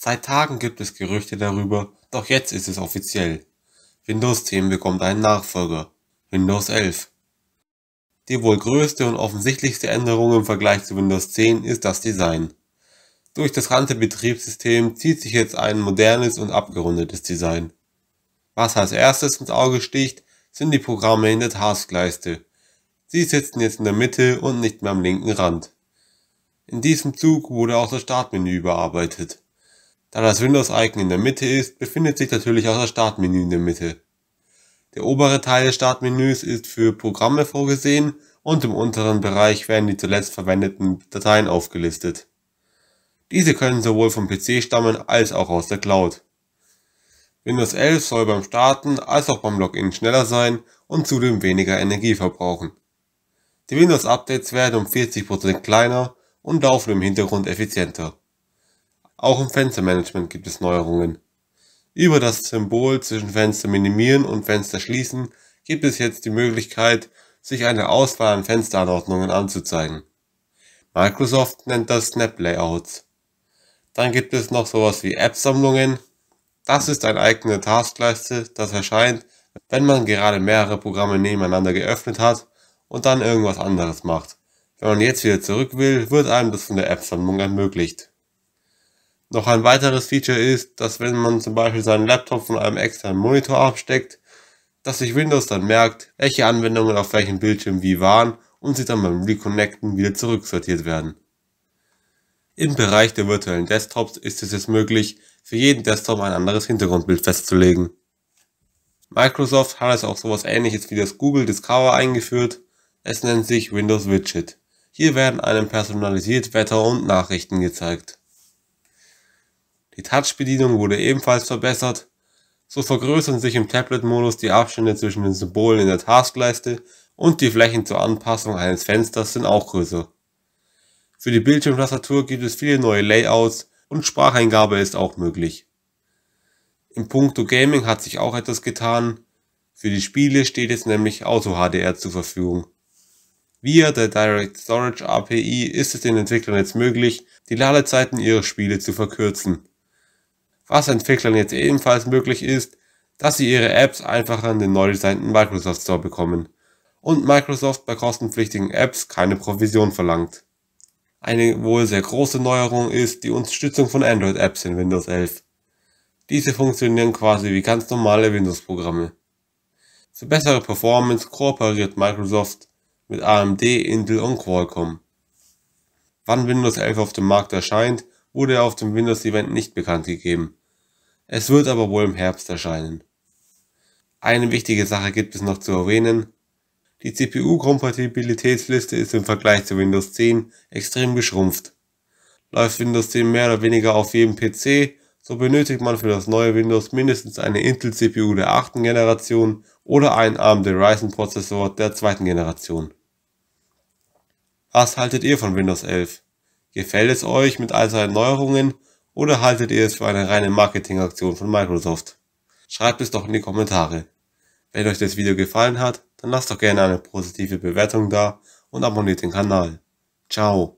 Seit Tagen gibt es Gerüchte darüber, doch jetzt ist es offiziell. Windows 10 bekommt einen Nachfolger, Windows 11. Die wohl größte und offensichtlichste Änderung im Vergleich zu Windows 10 ist das Design. Durch das ganze Betriebssystem zieht sich jetzt ein modernes und abgerundetes Design. Was als erstes ins Auge sticht, sind die Programme in der Taskleiste. Sie sitzen jetzt in der Mitte und nicht mehr am linken Rand. In diesem Zug wurde auch das Startmenü überarbeitet. Da das Windows-Icon in der Mitte ist, befindet sich natürlich auch das Startmenü in der Mitte. Der obere Teil des Startmenüs ist für Programme vorgesehen und im unteren Bereich werden die zuletzt verwendeten Dateien aufgelistet. Diese können sowohl vom PC stammen als auch aus der Cloud. Windows 11 soll beim Starten als auch beim Login schneller sein und zudem weniger Energie verbrauchen. Die Windows-Updates werden um 40% kleiner und laufen im Hintergrund effizienter. Auch im Fenstermanagement gibt es Neuerungen. Über das Symbol zwischen Fenster minimieren und Fenster schließen gibt es jetzt die Möglichkeit, sich eine Auswahl an Fensteranordnungen anzuzeigen. Microsoft nennt das Snap Layouts. Dann gibt es noch sowas wie App-Sammlungen. Das ist ein eigene Taskleiste, das erscheint, wenn man gerade mehrere Programme nebeneinander geöffnet hat und dann irgendwas anderes macht. Wenn man jetzt wieder zurück will, wird einem das von der App-Sammlung ermöglicht. Noch ein weiteres Feature ist, dass wenn man zum Beispiel seinen Laptop von einem externen Monitor absteckt, dass sich Windows dann merkt, welche Anwendungen auf welchem Bildschirm wie waren und sie dann beim Reconnecten wieder zurücksortiert werden. Im Bereich der virtuellen Desktops ist es jetzt möglich, für jeden Desktop ein anderes Hintergrundbild festzulegen. Microsoft hat jetzt auch sowas ähnliches wie das Google Discover eingeführt. Es nennt sich Windows Widget. Hier werden einem personalisiert Wetter und Nachrichten gezeigt. Die Touchbedienung wurde ebenfalls verbessert. So vergrößern sich im Tablet-Modus die Abstände zwischen den Symbolen in der Taskleiste und die Flächen zur Anpassung eines Fensters sind auch größer. Für die Bildschirmtastatur gibt es viele neue Layouts und Spracheingabe ist auch möglich. Im Punkto Gaming hat sich auch etwas getan. Für die Spiele steht jetzt nämlich Auto-HDR zur Verfügung. Via der Direct Storage API ist es den Entwicklern jetzt möglich, die Ladezeiten ihrer Spiele zu verkürzen was Entwicklern jetzt ebenfalls möglich ist, dass sie ihre Apps einfacher in den neu designten Microsoft Store bekommen und Microsoft bei kostenpflichtigen Apps keine Provision verlangt. Eine wohl sehr große Neuerung ist die Unterstützung von Android-Apps in Windows 11. Diese funktionieren quasi wie ganz normale Windows-Programme. Für bessere Performance kooperiert Microsoft mit AMD, Intel und Qualcomm. Wann Windows 11 auf dem Markt erscheint, wurde auf dem Windows-Event nicht bekannt gegeben. Es wird aber wohl im Herbst erscheinen. Eine wichtige Sache gibt es noch zu erwähnen. Die CPU-Kompatibilitätsliste ist im Vergleich zu Windows 10 extrem geschrumpft. Läuft Windows 10 mehr oder weniger auf jedem PC, so benötigt man für das neue Windows mindestens eine Intel-CPU der 8. Generation oder einen AMD Ryzen-Prozessor der 2. Generation. Was haltet ihr von Windows 11? Gefällt es euch mit all seinen Neuerungen oder haltet ihr es für eine reine Marketingaktion von Microsoft? Schreibt es doch in die Kommentare. Wenn euch das Video gefallen hat, dann lasst doch gerne eine positive Bewertung da und abonniert den Kanal. Ciao.